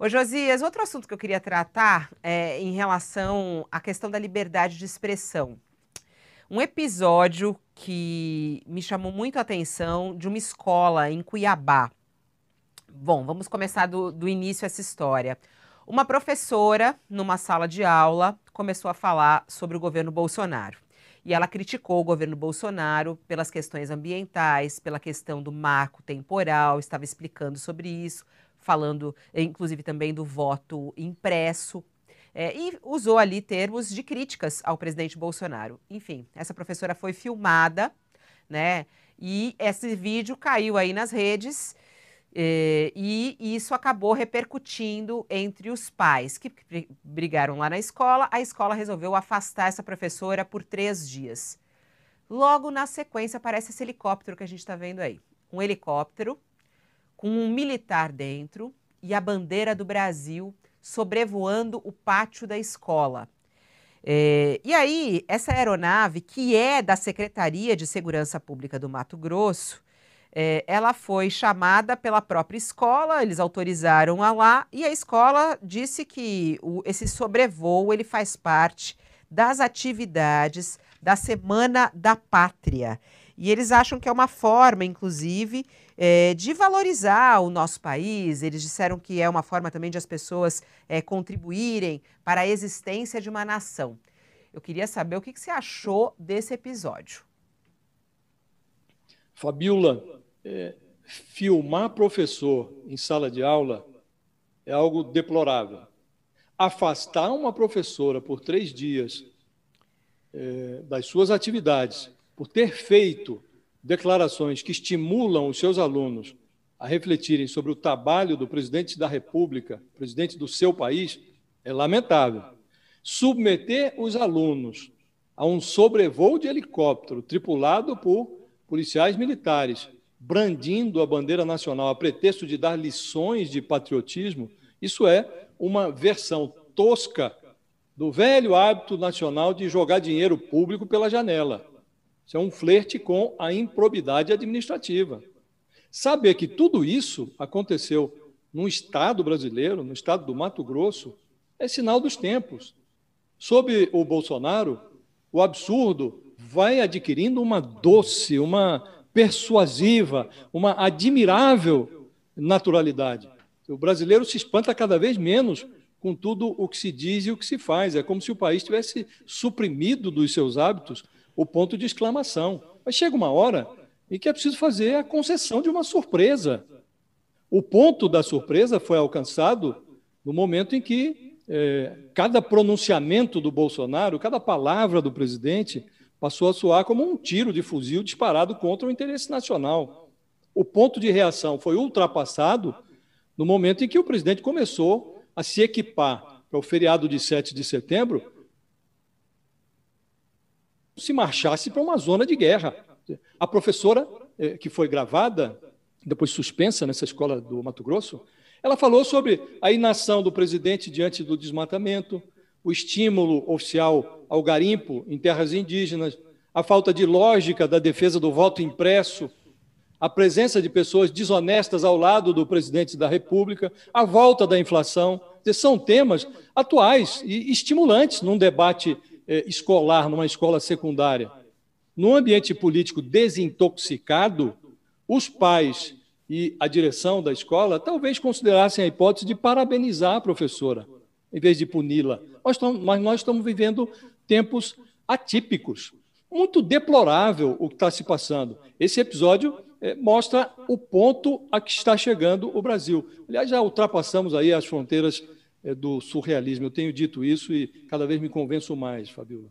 Ô Josias, outro assunto que eu queria tratar é em relação à questão da liberdade de expressão. Um episódio que me chamou muito a atenção de uma escola em Cuiabá. Bom, vamos começar do, do início essa história. Uma professora, numa sala de aula, começou a falar sobre o governo Bolsonaro e ela criticou o governo Bolsonaro pelas questões ambientais, pela questão do marco temporal, estava explicando sobre isso, falando eh, inclusive também do voto impresso. É, e usou ali termos de críticas ao presidente Bolsonaro. Enfim, essa professora foi filmada, né? E esse vídeo caiu aí nas redes eh, e isso acabou repercutindo entre os pais que brigaram lá na escola. A escola resolveu afastar essa professora por três dias. Logo na sequência aparece esse helicóptero que a gente está vendo aí. Um helicóptero com um militar dentro e a bandeira do Brasil sobrevoando o pátio da escola. É, e aí, essa aeronave, que é da Secretaria de Segurança Pública do Mato Grosso, é, ela foi chamada pela própria escola, eles autorizaram a lá, e a escola disse que o, esse sobrevoo ele faz parte das atividades da Semana da Pátria. E eles acham que é uma forma, inclusive, é, de valorizar o nosso país. Eles disseram que é uma forma também de as pessoas é, contribuírem para a existência de uma nação. Eu queria saber o que, que você achou desse episódio. Fabiola, é, filmar professor em sala de aula é algo deplorável. Afastar uma professora por três dias é, das suas atividades, por ter feito declarações que estimulam os seus alunos a refletirem sobre o trabalho do presidente da República, presidente do seu país, é lamentável. Submeter os alunos a um sobrevoo de helicóptero tripulado por policiais militares, brandindo a bandeira nacional a pretexto de dar lições de patriotismo, isso é uma versão tosca do velho hábito nacional de jogar dinheiro público pela janela. Isso é um flerte com a improbidade administrativa. Saber que tudo isso aconteceu no Estado brasileiro, no Estado do Mato Grosso, é sinal dos tempos. Sob o Bolsonaro, o absurdo vai adquirindo uma doce, uma persuasiva, uma admirável naturalidade. O brasileiro se espanta cada vez menos com tudo o que se diz e o que se faz. É como se o país tivesse suprimido dos seus hábitos o ponto de exclamação. Mas chega uma hora em que é preciso fazer a concessão de uma surpresa. O ponto da surpresa foi alcançado no momento em que eh, cada pronunciamento do Bolsonaro, cada palavra do presidente, passou a soar como um tiro de fuzil disparado contra o interesse nacional. O ponto de reação foi ultrapassado no momento em que o presidente começou a se equipar para o feriado de 7 de setembro se marchasse para uma zona de guerra. A professora, eh, que foi gravada, depois suspensa nessa escola do Mato Grosso, ela falou sobre a inação do presidente diante do desmatamento, o estímulo oficial ao garimpo em terras indígenas, a falta de lógica da defesa do voto impresso, a presença de pessoas desonestas ao lado do presidente da República, a volta da inflação. São temas atuais e estimulantes num debate é, escolar, numa escola secundária, num ambiente político desintoxicado, os pais e a direção da escola talvez considerassem a hipótese de parabenizar a professora, em vez de puni-la. Mas nós estamos vivendo tempos atípicos. Muito deplorável o que está se passando. Esse episódio é, mostra o ponto a que está chegando o Brasil. Aliás, já ultrapassamos aí as fronteiras é, do surrealismo. Eu tenho dito isso e cada vez me convenço mais, Fabiola.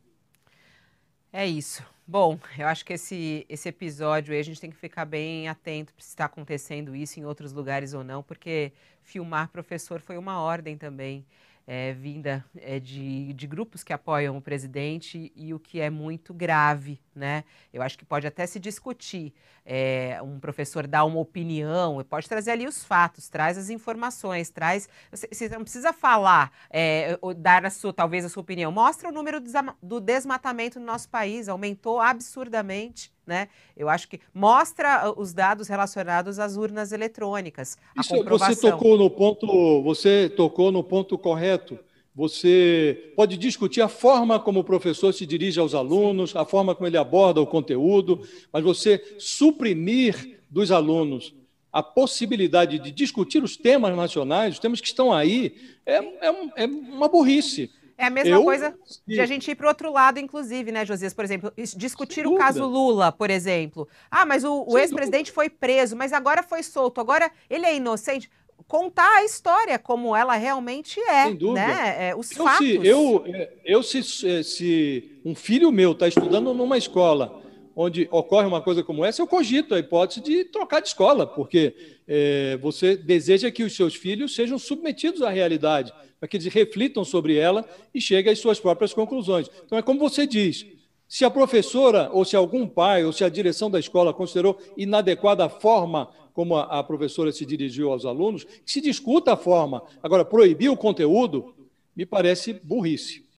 É isso. Bom, eu acho que esse, esse episódio aí a gente tem que ficar bem atento se está acontecendo isso em outros lugares ou não, porque filmar professor foi uma ordem também é, vinda é, de, de grupos que apoiam o presidente e o que é muito grave né? Eu acho que pode até se discutir. É, um professor dá uma opinião, pode trazer ali os fatos, traz as informações, traz. Você, você não precisa falar, é, dar a sua, talvez a sua opinião. Mostra o número do desmatamento no nosso país, aumentou absurdamente. Né? Eu acho que mostra ah, os dados relacionados às urnas eletrônicas. Isso, você tocou no ponto, você tocou no ponto correto você pode discutir a forma como o professor se dirige aos alunos, a forma como ele aborda o conteúdo, mas você suprimir dos alunos a possibilidade de discutir os temas nacionais, os temas que estão aí, é, é, é uma burrice. É a mesma eu, coisa de a gente ir para o outro lado, inclusive, né, Josias? Por exemplo, discutir o caso Lula, por exemplo. Ah, mas o, o ex-presidente foi preso, mas agora foi solto, agora ele é inocente contar a história como ela realmente é. Sem dúvida. Né? É, os eu, fatos. Se, eu, é, eu se, é, se um filho meu está estudando numa escola onde ocorre uma coisa como essa, eu cogito a hipótese de trocar de escola, porque é, você deseja que os seus filhos sejam submetidos à realidade, para que eles reflitam sobre ela e cheguem às suas próprias conclusões. Então, é como você diz, se a professora, ou se algum pai, ou se a direção da escola considerou inadequada a forma como a, professora se dirigiu aos alunos, que se discuta a forma. Agora, proibir o conteúdo me parece burrice.